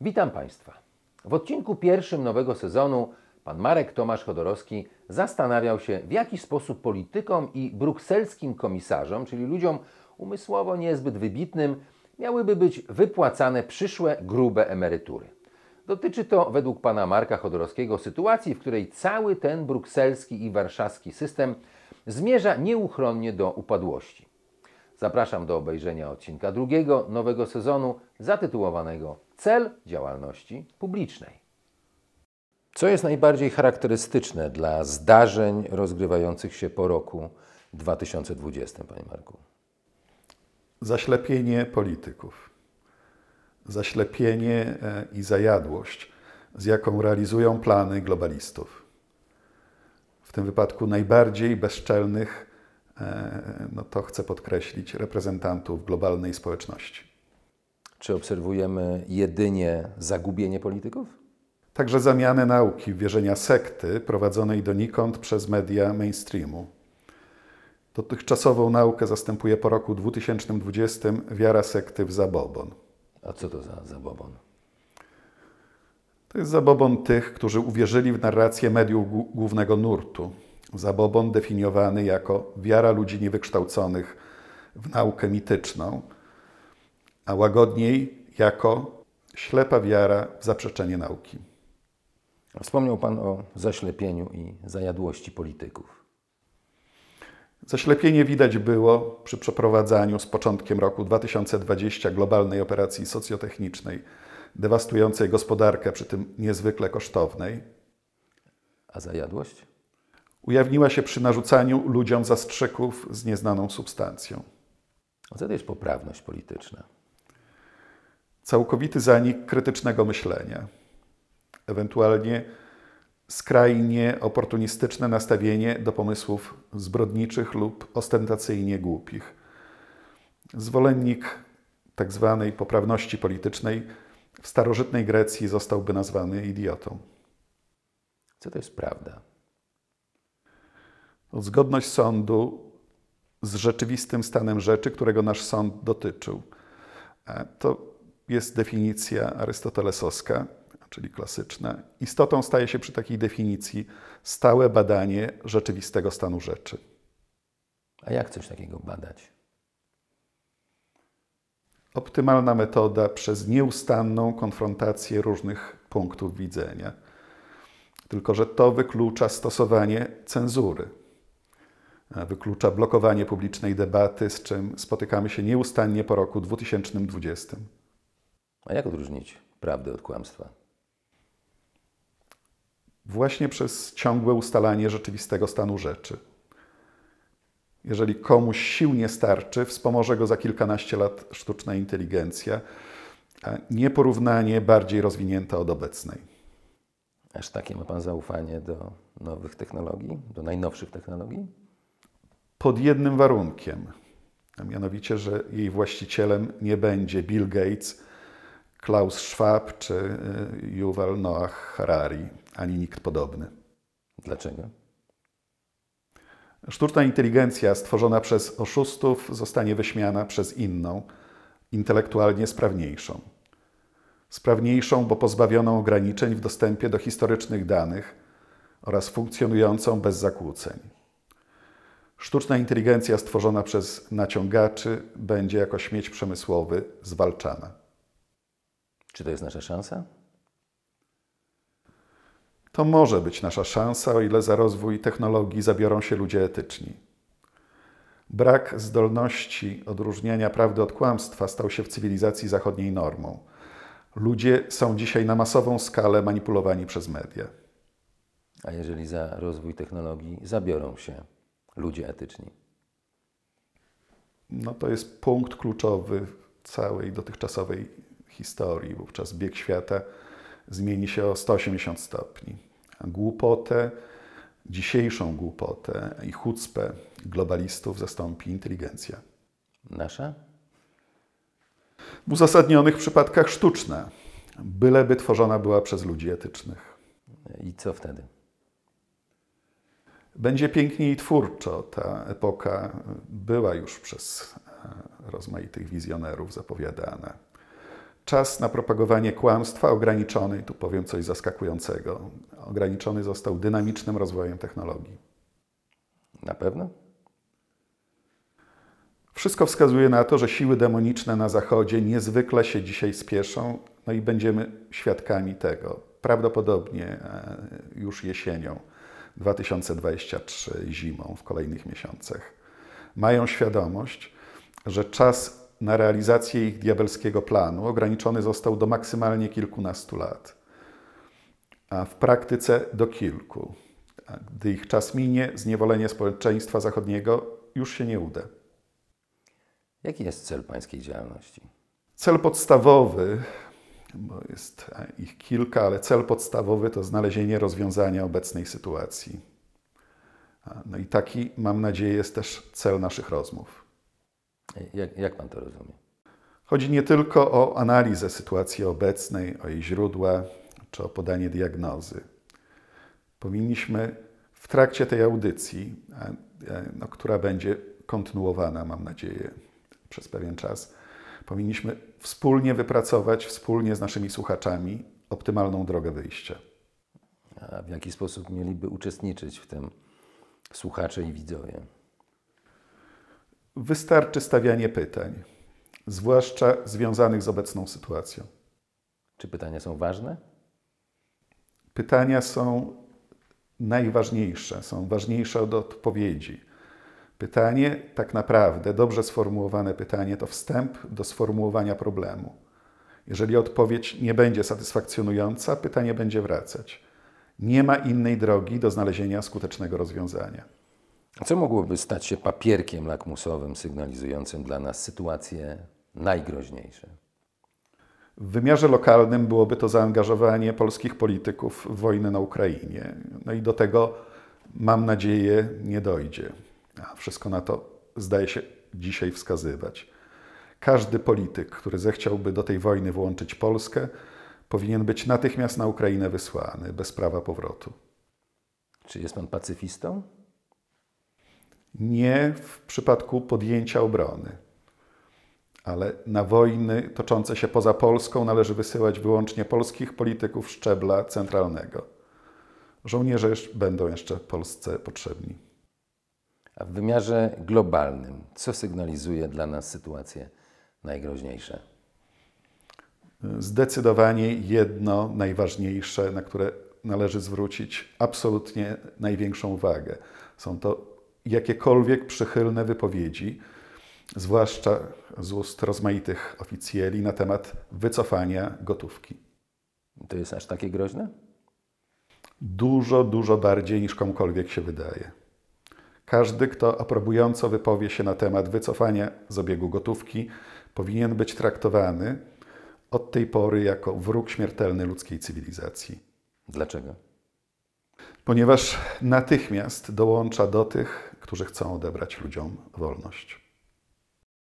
Witam Państwa. W odcinku pierwszym nowego sezonu pan Marek Tomasz Chodorowski zastanawiał się, w jaki sposób politykom i brukselskim komisarzom, czyli ludziom umysłowo niezbyt wybitnym, miałyby być wypłacane przyszłe grube emerytury. Dotyczy to według pana Marka Chodorowskiego sytuacji, w której cały ten brukselski i warszawski system zmierza nieuchronnie do upadłości. Zapraszam do obejrzenia odcinka drugiego nowego sezonu zatytułowanego Cel działalności publicznej. Co jest najbardziej charakterystyczne dla zdarzeń rozgrywających się po roku 2020, Panie Marku? Zaślepienie polityków. Zaślepienie e, i zajadłość, z jaką realizują plany globalistów. W tym wypadku najbardziej bezczelnych E, no to chcę podkreślić, reprezentantów globalnej społeczności. Czy obserwujemy jedynie zagubienie polityków? Także zamianę nauki, wierzenia sekty prowadzonej donikąd przez media mainstreamu. Dotychczasową naukę zastępuje po roku 2020 wiara sekty w zabobon. A co to za zabobon? To jest zabobon tych, którzy uwierzyli w narrację mediów głównego nurtu, zabobon definiowany jako wiara ludzi niewykształconych w naukę mityczną, a łagodniej jako ślepa wiara w zaprzeczenie nauki. Wspomniał Pan o zaślepieniu i zajadłości polityków. Zaślepienie widać było przy przeprowadzaniu z początkiem roku 2020 globalnej operacji socjotechnicznej, dewastującej gospodarkę, przy tym niezwykle kosztownej. A zajadłość? Ujawniła się przy narzucaniu ludziom zastrzyków z nieznaną substancją. A co to jest poprawność polityczna? Całkowity zanik krytycznego myślenia, ewentualnie skrajnie oportunistyczne nastawienie do pomysłów zbrodniczych lub ostentacyjnie głupich. Zwolennik tzw. Tak poprawności politycznej w starożytnej Grecji zostałby nazwany idiotą. Co to jest prawda? Zgodność sądu z rzeczywistym stanem rzeczy, którego nasz sąd dotyczył. E, to jest definicja arystotelesowska, czyli klasyczna. Istotą staje się przy takiej definicji stałe badanie rzeczywistego stanu rzeczy. A jak coś takiego badać? Optymalna metoda przez nieustanną konfrontację różnych punktów widzenia. Tylko, że to wyklucza stosowanie cenzury wyklucza blokowanie publicznej debaty, z czym spotykamy się nieustannie po roku 2020. A jak odróżnić prawdę od kłamstwa? Właśnie przez ciągłe ustalanie rzeczywistego stanu rzeczy. Jeżeli komuś sił nie starczy, wspomoże go za kilkanaście lat sztuczna inteligencja, nieporównanie bardziej rozwinięta od obecnej. Aż takie ma Pan zaufanie do nowych technologii, do najnowszych technologii? pod jednym warunkiem, a mianowicie, że jej właścicielem nie będzie Bill Gates, Klaus Schwab czy e, Yuval Noah Harari, ani nikt podobny. Dlaczego? Sztuczna inteligencja stworzona przez oszustów zostanie wyśmiana przez inną, intelektualnie sprawniejszą. Sprawniejszą, bo pozbawioną ograniczeń w dostępie do historycznych danych oraz funkcjonującą bez zakłóceń. Sztuczna inteligencja stworzona przez naciągaczy będzie jako śmieć przemysłowy zwalczana. Czy to jest nasza szansa? To może być nasza szansa, o ile za rozwój technologii zabiorą się ludzie etyczni. Brak zdolności odróżniania prawdy od kłamstwa stał się w cywilizacji zachodniej normą. Ludzie są dzisiaj na masową skalę manipulowani przez media. A jeżeli za rozwój technologii zabiorą się ludzie etyczni? No to jest punkt kluczowy całej dotychczasowej historii. Wówczas bieg świata zmieni się o 180 stopni. A głupotę, dzisiejszą głupotę i chucpę globalistów zastąpi inteligencja. Nasza? W uzasadnionych przypadkach sztuczna, byleby tworzona była przez ludzi etycznych. I co wtedy? Będzie pięknie i twórczo. Ta epoka była już przez e, rozmaitych wizjonerów zapowiadana. Czas na propagowanie kłamstwa ograniczony, tu powiem coś zaskakującego, ograniczony został dynamicznym rozwojem technologii. Na pewno? Wszystko wskazuje na to, że siły demoniczne na Zachodzie niezwykle się dzisiaj spieszą, no i będziemy świadkami tego, prawdopodobnie e, już jesienią. 2023 zimą, w kolejnych miesiącach. Mają świadomość, że czas na realizację ich diabelskiego planu ograniczony został do maksymalnie kilkunastu lat, a w praktyce do kilku. Gdy ich czas minie, zniewolenie społeczeństwa zachodniego już się nie uda. Jaki jest cel Pańskiej działalności? Cel podstawowy bo jest e, ich kilka, ale cel podstawowy to znalezienie rozwiązania obecnej sytuacji. No i taki, mam nadzieję, jest też cel naszych rozmów. Jak, jak pan to rozumie? Chodzi nie tylko o analizę sytuacji obecnej, o jej źródła czy o podanie diagnozy. Powinniśmy w trakcie tej audycji, e, e, no, która będzie kontynuowana, mam nadzieję, przez pewien czas, powinniśmy wspólnie wypracować, wspólnie z naszymi słuchaczami, optymalną drogę wyjścia. A w jaki sposób mieliby uczestniczyć w tym słuchacze i widzowie? Wystarczy stawianie pytań, zwłaszcza związanych z obecną sytuacją. Czy pytania są ważne? Pytania są najważniejsze, są ważniejsze od odpowiedzi. Pytanie, tak naprawdę, dobrze sformułowane pytanie, to wstęp do sformułowania problemu. Jeżeli odpowiedź nie będzie satysfakcjonująca, pytanie będzie wracać. Nie ma innej drogi do znalezienia skutecznego rozwiązania. Co mogłoby stać się papierkiem lakmusowym sygnalizującym dla nas sytuacje najgroźniejsze? W wymiarze lokalnym byłoby to zaangażowanie polskich polityków w wojnę na Ukrainie. No i do tego, mam nadzieję, nie dojdzie. A wszystko na to zdaje się dzisiaj wskazywać. Każdy polityk, który zechciałby do tej wojny włączyć Polskę, powinien być natychmiast na Ukrainę wysłany, bez prawa powrotu. Czy jest pan pacyfistą? Nie w przypadku podjęcia obrony. Ale na wojny toczące się poza Polską należy wysyłać wyłącznie polskich polityków szczebla centralnego. Żołnierze będą jeszcze Polsce potrzebni a w wymiarze globalnym, co sygnalizuje dla nas sytuacje najgroźniejsze? Zdecydowanie jedno najważniejsze, na które należy zwrócić absolutnie największą uwagę. Są to jakiekolwiek przychylne wypowiedzi, zwłaszcza z ust rozmaitych oficjeli na temat wycofania gotówki. To jest aż takie groźne? Dużo, dużo bardziej niż komukolwiek się wydaje. Każdy, kto aprobująco wypowie się na temat wycofania z obiegu gotówki, powinien być traktowany od tej pory jako wróg śmiertelny ludzkiej cywilizacji. Dlaczego? Ponieważ natychmiast dołącza do tych, którzy chcą odebrać ludziom wolność.